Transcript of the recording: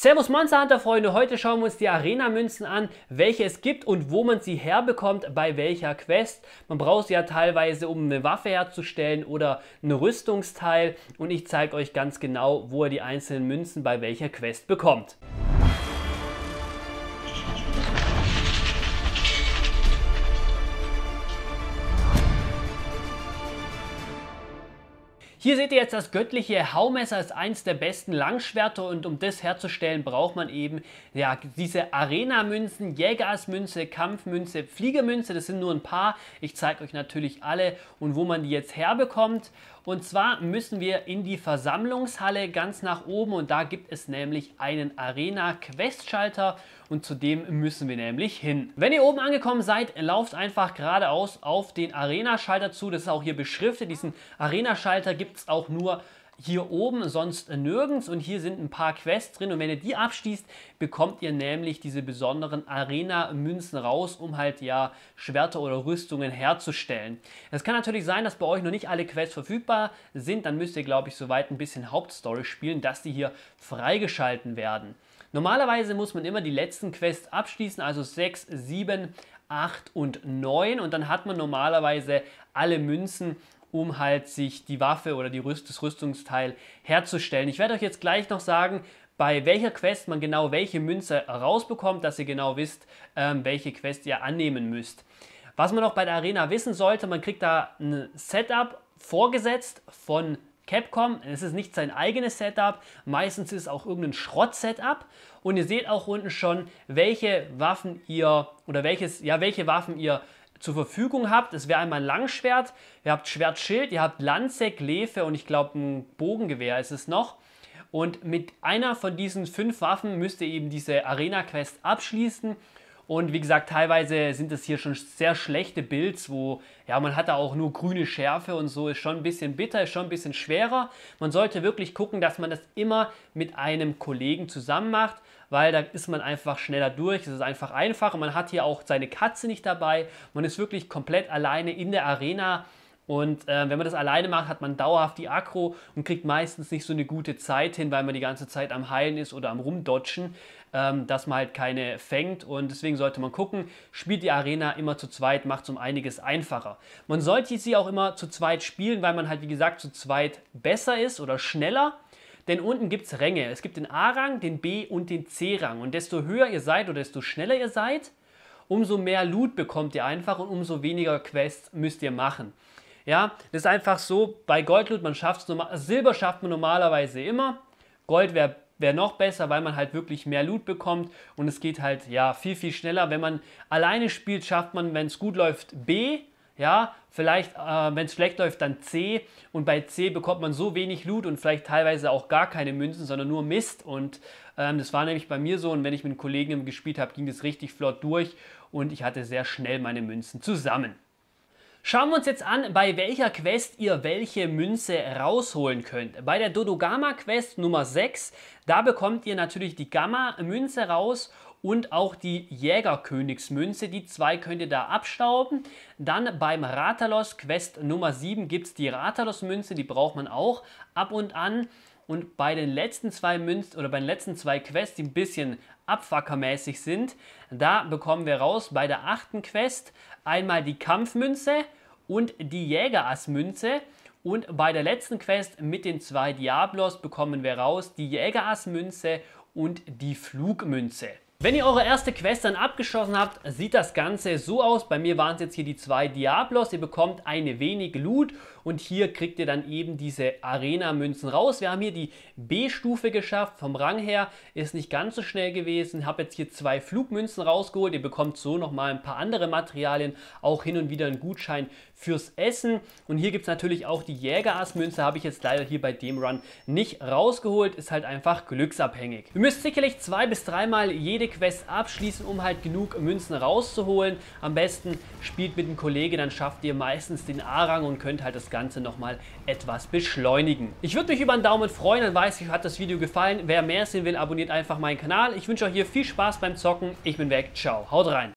Servus Monster Hunter Freunde, heute schauen wir uns die Arena Münzen an, welche es gibt und wo man sie herbekommt, bei welcher Quest. Man braucht sie ja teilweise, um eine Waffe herzustellen oder ein Rüstungsteil und ich zeige euch ganz genau, wo ihr die einzelnen Münzen bei welcher Quest bekommt. Hier seht ihr jetzt das göttliche Haumesser, ist eins der besten Langschwerter und um das herzustellen braucht man eben ja, diese Arena-Münzen, Jägersmünze, Kampfmünze, Fliegermünze, das sind nur ein paar. Ich zeige euch natürlich alle und wo man die jetzt herbekommt. Und zwar müssen wir in die Versammlungshalle ganz nach oben und da gibt es nämlich einen Arena-Quest-Schalter und zu dem müssen wir nämlich hin. Wenn ihr oben angekommen seid, lauft einfach geradeaus auf den Arena-Schalter zu. Das ist auch hier beschriftet. Diesen Arena-Schalter gibt es auch nur hier oben, sonst nirgends. Und hier sind ein paar Quests drin. Und wenn ihr die abschließt, bekommt ihr nämlich diese besonderen Arena-Münzen raus, um halt ja Schwerter oder Rüstungen herzustellen. Es kann natürlich sein, dass bei euch noch nicht alle Quests verfügbar sind. Dann müsst ihr, glaube ich, soweit ein bisschen Hauptstory spielen, dass die hier freigeschalten werden. Normalerweise muss man immer die letzten Quests abschließen, also 6, 7, 8 und 9 und dann hat man normalerweise alle Münzen, um halt sich die Waffe oder die Rüst das Rüstungsteil herzustellen. Ich werde euch jetzt gleich noch sagen, bei welcher Quest man genau welche Münze rausbekommt, dass ihr genau wisst, ähm, welche Quest ihr annehmen müsst. Was man auch bei der Arena wissen sollte, man kriegt da ein Setup vorgesetzt von Capcom. Es ist nicht sein eigenes Setup, meistens ist es auch irgendein Schrott-Setup. Und ihr seht auch unten schon, welche Waffen ihr oder welches, ja, welche Waffen ihr zur Verfügung habt. Es wäre einmal ein Langschwert, ihr habt Schwertschild, ihr habt Lanze, Glefe und ich glaube ein Bogengewehr ist es noch. Und mit einer von diesen fünf Waffen müsst ihr eben diese Arena-Quest abschließen und wie gesagt, teilweise sind das hier schon sehr schlechte Builds, wo ja, man hat da auch nur grüne Schärfe und so, ist schon ein bisschen bitter, ist schon ein bisschen schwerer. Man sollte wirklich gucken, dass man das immer mit einem Kollegen zusammen macht, weil da ist man einfach schneller durch, es ist einfach einfacher. Man hat hier auch seine Katze nicht dabei, man ist wirklich komplett alleine in der Arena und äh, wenn man das alleine macht, hat man dauerhaft die Akro und kriegt meistens nicht so eine gute Zeit hin, weil man die ganze Zeit am Heilen ist oder am Rumdodgen, ähm, dass man halt keine fängt. Und deswegen sollte man gucken, spielt die Arena immer zu zweit, macht es um einiges einfacher. Man sollte sie auch immer zu zweit spielen, weil man halt, wie gesagt, zu zweit besser ist oder schneller. Denn unten gibt es Ränge. Es gibt den A-Rang, den B- und den C-Rang. Und desto höher ihr seid oder desto schneller ihr seid, umso mehr Loot bekommt ihr einfach und umso weniger Quests müsst ihr machen. Ja, das ist einfach so, bei Goldloot, man schafft es normal, also Silber schafft man normalerweise immer. Gold wäre wär noch besser, weil man halt wirklich mehr Loot bekommt und es geht halt, ja, viel, viel schneller. Wenn man alleine spielt, schafft man, wenn es gut läuft, B, ja, vielleicht, äh, wenn es schlecht läuft, dann C und bei C bekommt man so wenig Loot und vielleicht teilweise auch gar keine Münzen, sondern nur Mist und ähm, das war nämlich bei mir so und wenn ich mit einem Kollegen gespielt habe, ging das richtig flott durch und ich hatte sehr schnell meine Münzen zusammen. Schauen wir uns jetzt an, bei welcher Quest ihr welche Münze rausholen könnt. Bei der Dodogama Quest Nummer 6, da bekommt ihr natürlich die Gamma-Münze raus und auch die Jägerkönigsmünze. Die zwei könnt ihr da abstauben. Dann beim Ratalos Quest Nummer 7 gibt es die Ratalos-Münze, die braucht man auch ab und an. Und bei den letzten zwei Münzen oder bei den letzten zwei Quests, die ein bisschen abfackermäßig sind, da bekommen wir raus bei der achten Quest einmal die Kampfmünze und die Jägerassmünze. Und bei der letzten Quest mit den zwei Diablos bekommen wir raus die Jägerassmünze und die Flugmünze. Wenn ihr eure erste Quest dann abgeschossen habt, sieht das Ganze so aus. Bei mir waren es jetzt hier die zwei Diablos. Ihr bekommt eine wenig Loot und hier kriegt ihr dann eben diese Arena-Münzen raus. Wir haben hier die B-Stufe geschafft. Vom Rang her ist nicht ganz so schnell gewesen. Habe jetzt hier zwei Flugmünzen rausgeholt. Ihr bekommt so nochmal ein paar andere Materialien. Auch hin und wieder einen Gutschein fürs Essen. Und hier gibt es natürlich auch die Jägerass-Münze. Habe ich jetzt leider hier bei dem Run nicht rausgeholt. Ist halt einfach glücksabhängig. Ihr müsst sicherlich zwei bis dreimal jede Quest abschließen, um halt genug Münzen rauszuholen. Am besten spielt mit einem Kollegen, dann schafft ihr meistens den A-Rang und könnt halt das Ganze Ganze nochmal etwas beschleunigen. Ich würde mich über einen Daumen freuen, dann weiß ich, hat das Video gefallen. Wer mehr sehen will, abonniert einfach meinen Kanal. Ich wünsche euch hier viel Spaß beim Zocken. Ich bin weg, ciao, haut rein.